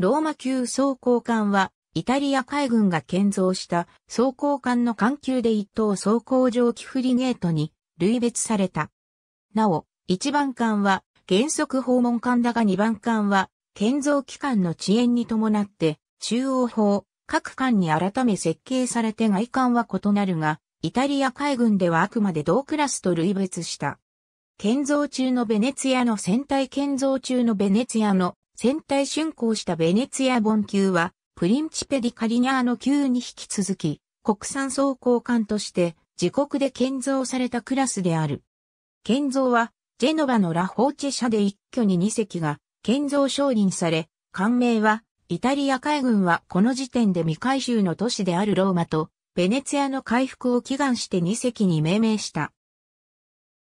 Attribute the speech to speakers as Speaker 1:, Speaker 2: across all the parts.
Speaker 1: ローマ級装甲艦は、イタリア海軍が建造した装甲艦の艦級で一等装甲蒸気フリゲートに類別された。なお、一番艦は原則訪問艦だが二番艦は建造期間の遅延に伴って中央砲、各艦に改め設計されて外艦は異なるが、イタリア海軍ではあくまで同クラスと類別した。建造中のベネツィアの戦隊建造中のベネツィアの戦隊竣工したベネツィア本級は、プリンチペディカリニャーの級に引き続き、国産装甲艦として、自国で建造されたクラスである。建造は、ジェノバのラホーチェ社で一挙に2隻が、建造承認され、艦名は、イタリア海軍はこの時点で未回収の都市であるローマと、ベネツィアの回復を祈願して2隻に命名した。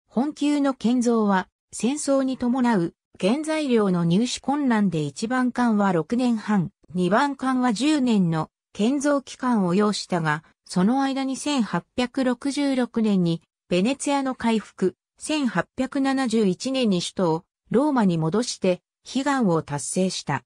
Speaker 1: 本級の建造は、戦争に伴う原材料の入手困難で1番艦は6年半、2番艦は10年の建造期間を要したが、その間に1866年にベネツィアの回復、1871年に首都をローマに戻して悲願を達成した。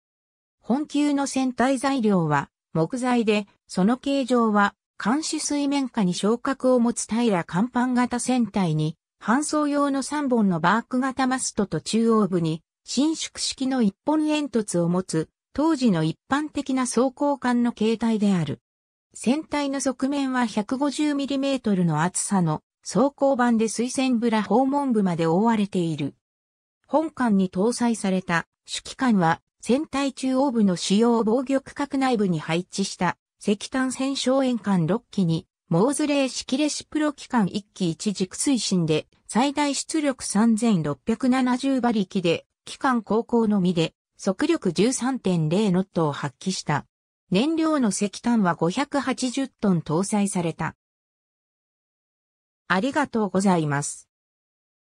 Speaker 1: 本級の船体材料は木材で、その形状は監視水面下に昇格を持つ平甲板型船体に、搬送用の3本のバーク型マストと中央部に伸縮式の一本煙突を持つ、当時の一般的な装甲艦の形態である。船体の側面は 150mm の厚さの装甲板で水線ブラ訪問部まで覆われている。本艦に搭載された主機関は船体中央部の主要防御区画内部に配置した石炭戦勝円管6機にモーズレー式レシプロ機関1機一軸推進で最大出力3670馬力で機関航行のみで、速力13.0ノットを発揮した。燃料の石炭は580トン搭載された。ありがとうございます。